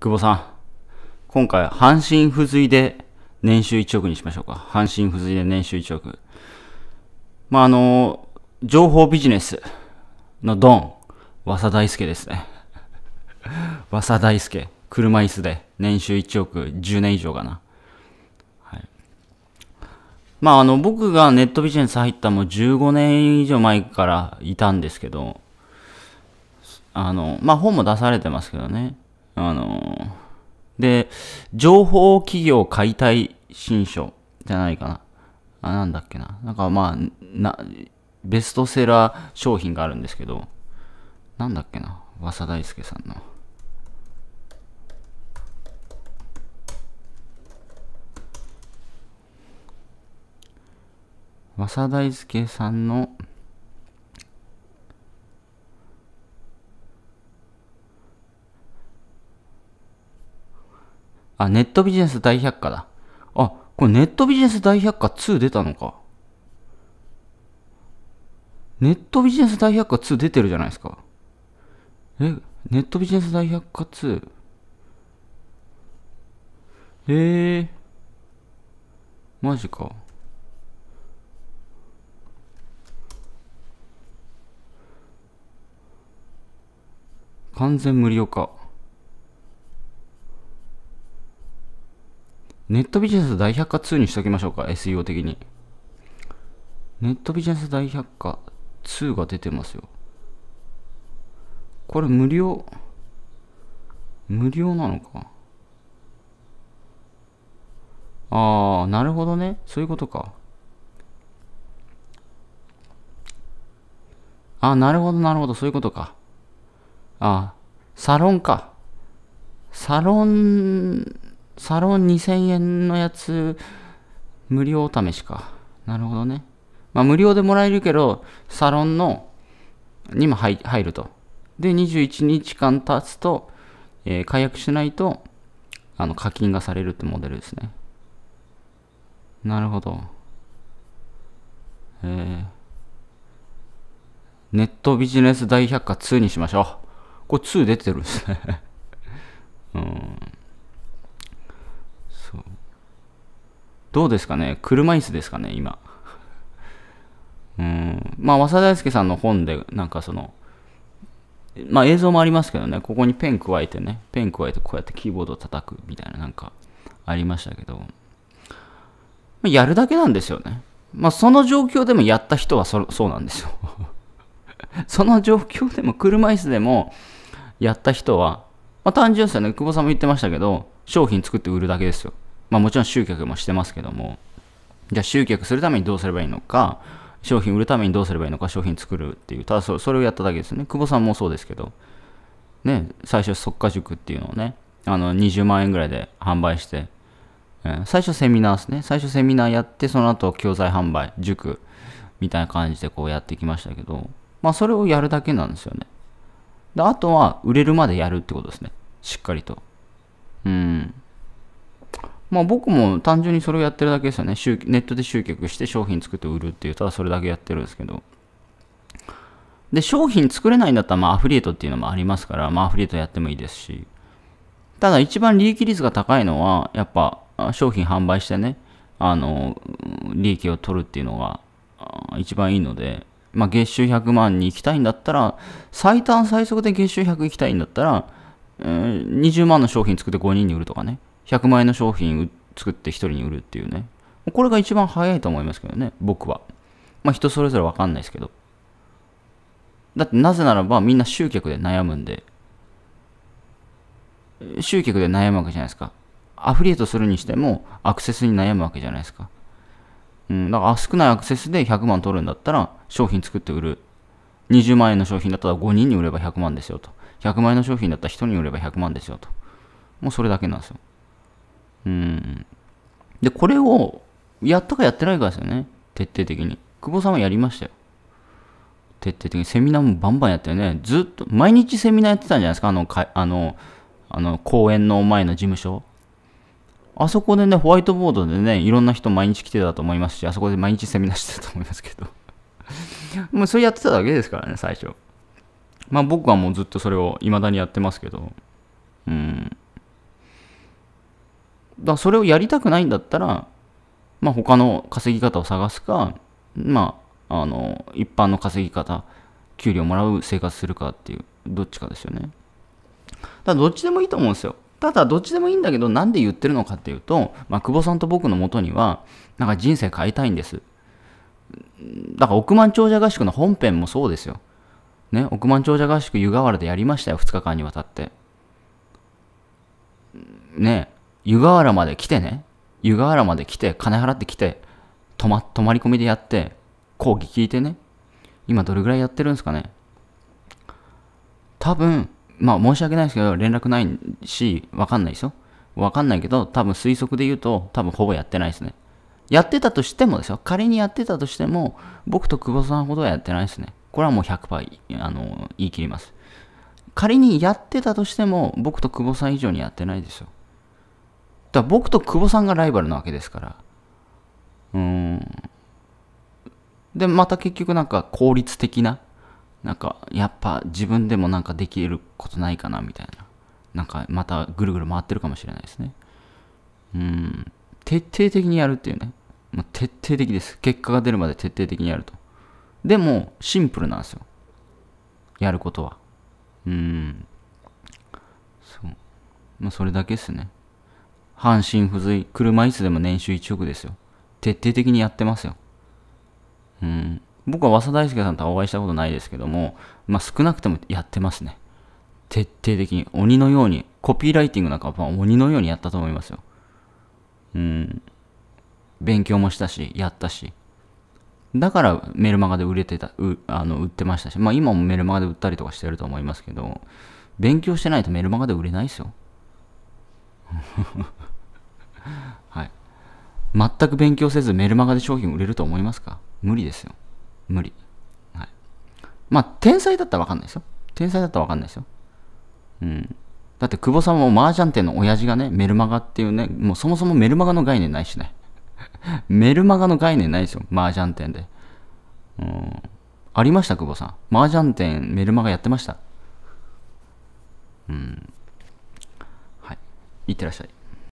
久保さん、今回、半身不随で年収1億にしましょうか。半身不随で年収1億。まあ、あの、情報ビジネスのドン、和田大輔ですね。和田大輔、車椅子で年収1億10年以上かな。はい。まあ、あの、僕がネットビジネス入ったもう15年以上前からいたんですけど、あの、まあ、本も出されてますけどね。あのー、で、情報企業解体新書じゃないかな。あ、なんだっけな。なんかまあ、な、ベストセラー商品があるんですけど、なんだっけな。和佐大輔さんの。和佐大輔さんのあ、ネットビジネス大百科だ。あ、これネットビジネス大百科2出たのか。ネットビジネス大百科2出てるじゃないですか。え、ネットビジネス大百科 2? ええー、マジか。完全無料化。ネットビジネス大百科2にしときましょうか、SEO 的に。ネットビジネス大百科2が出てますよ。これ無料、無料なのか。ああ、なるほどね。そういうことか。あ、なるほど、なるほど、そういうことか。あ、サロンか。サロンサロン2000円のやつ、無料お試しか。なるほどね。まあ、無料でもらえるけど、サロンの、にも入ると。で、21日間経つと、えー、解約しないと、あの、課金がされるってモデルですね。なるほど。えー、ネットビジネス大百科2にしましょう。これ2出てるんですね うん。どうですかね車椅子ですかね今。うん。まあ、和田大介さんの本で、なんかその、まあ映像もありますけどね、ここにペン加えてね、ペン加えてこうやってキーボードを叩くみたいななんかありましたけど、やるだけなんですよね。まあその状況でもやった人はそそうなんですよ。その状況でも車椅子でもやった人は、まあ単純ですよね、久保さんも言ってましたけど、商品作って売るだけですよ。まあもちろん集客もしてますけども、じゃあ集客するためにどうすればいいのか、商品売るためにどうすればいいのか、商品作るっていう、ただそれをやっただけですね。久保さんもそうですけど、ね、最初即価塾っていうのをね、あの20万円ぐらいで販売して、えー、最初セミナーですね。最初セミナーやって、その後教材販売、塾みたいな感じでこうやってきましたけど、まあそれをやるだけなんですよね。で、あとは売れるまでやるってことですね。しっかりと。うん。まあ僕も単純にそれをやってるだけですよね。ネットで集客して商品作って売るっていう、ただそれだけやってるんですけど。で、商品作れないんだったら、まあアフリエイトっていうのもありますから、まあアフリエイトやってもいいですし。ただ一番利益率が高いのは、やっぱ商品販売してね、あの、利益を取るっていうのが一番いいので、まあ、月収100万に行きたいんだったら、最短最速で月収100行きたいんだったら、20万の商品作って5人に売るとかね。100万円の商品作って1人に売るっていうね。これが一番早いと思いますけどね、僕は。まあ人それぞれわかんないですけど。だってなぜならばみんな集客で悩むんで。集客で悩むわけじゃないですか。アフリエイトするにしてもアクセスに悩むわけじゃないですか。うん、だから少ないアクセスで100万取るんだったら商品作って売る。20万円の商品だったら5人に売れば100万ですよと。100万円の商品だったら1人に売れば100万ですよと。もうそれだけなんですよ。うん。で、これを、やったかやってないかですよね。徹底的に。久保さんはやりましたよ。徹底的に。セミナーもバンバンやってね。ずっと、毎日セミナーやってたんじゃないですかあの、かあの、あの、公園の前の事務所。あそこでね、ホワイトボードでね、いろんな人毎日来てたと思いますし、あそこで毎日セミナーしてたと思いますけど。も うそれやってただけですからね、最初。まあ僕はもうずっとそれを未だにやってますけど。だそれをやりたくないんだったら、まあ、他の稼ぎ方を探すか、まあ、あの一般の稼ぎ方給料もらう生活するかっていうどっちかですよねだどっちでもいいと思うんですよただどっちでもいいんだけどなんで言ってるのかっていうと、まあ、久保さんと僕のもとにはなんか人生変えたいんですだから億万長者合宿の本編もそうですよ、ね、億万長者合宿湯河原でやりましたよ2日間にわたってね湯河原まで来てね、湯河原まで来て、金払って来て、泊ま、泊まり込みでやって、講義聞いてね。今どれぐらいやってるんですかね。多分、まあ申し訳ないですけど、連絡ないし、わかんないですよ。わかんないけど、多分推測で言うと、多分ほぼやってないですね。やってたとしてもですよ。仮にやってたとしても、僕と久保さんほどはやってないですね。これはもう100%、あの、言い切ります。仮にやってたとしても、僕と久保さん以上にやってないですよ。だ僕と久保さんがライバルなわけですから。うん。で、また結局なんか効率的な、なんかやっぱ自分でもなんかできることないかなみたいな。なんかまたぐるぐる回ってるかもしれないですね。うん。徹底的にやるっていうね。もう徹底的です。結果が出るまで徹底的にやると。でも、シンプルなんですよ。やることは。うん。そう。まあ、それだけっすね。半身不随、車椅子でも年収1億ですよ。徹底的にやってますよ。うん。僕は早稲田大輔さんとはお会いしたことないですけども、まあ少なくともやってますね。徹底的に鬼のように、コピーライティングなんかは鬼のようにやったと思いますよ。うん。勉強もしたし、やったし。だからメルマガで売れてた、うあの売ってましたし、まあ今もメルマガで売ったりとかしてると思いますけど、勉強してないとメルマガで売れないですよ。はい。全く勉強せずメルマガで商品売れると思いますか無理ですよ。無理。はい。まあ、天才だったらわかんないですよ。天才だったらわかんないですよ。うん。だって、久保さんも麻雀店の親父がね、メルマガっていうね、もうそもそもメルマガの概念ないしね。メルマガの概念ないですよ。麻雀店で。うん。ありました、久保さん。麻雀店、メルマガやってました。うん。いってらっしゃい。